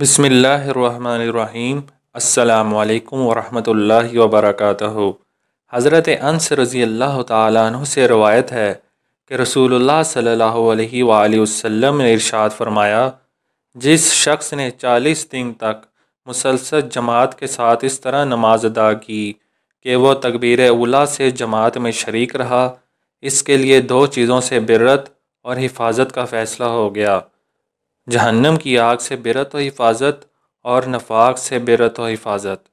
بسم اللہ الرحمن الرحیم السلام علیکم ورحمت اللہ وبرکاتہ حضرت انس رضی اللہ تعالیٰ عنہ سے روایت ہے کہ رسول اللہ صلی اللہ علیہ وآلہ وسلم نے ارشاد فرمایا جس شخص نے چالیس دن تک مسلسل جماعت کے ساتھ اس طرح نماز ادا کی کہ وہ تکبیر اولا سے جماعت میں شریک رہا اس کے لیے دو چیزوں سے برت اور حفاظت کا فیصلہ ہو گیا جہنم کی آگ سے برت و حفاظت اور نفاق سے برت و حفاظت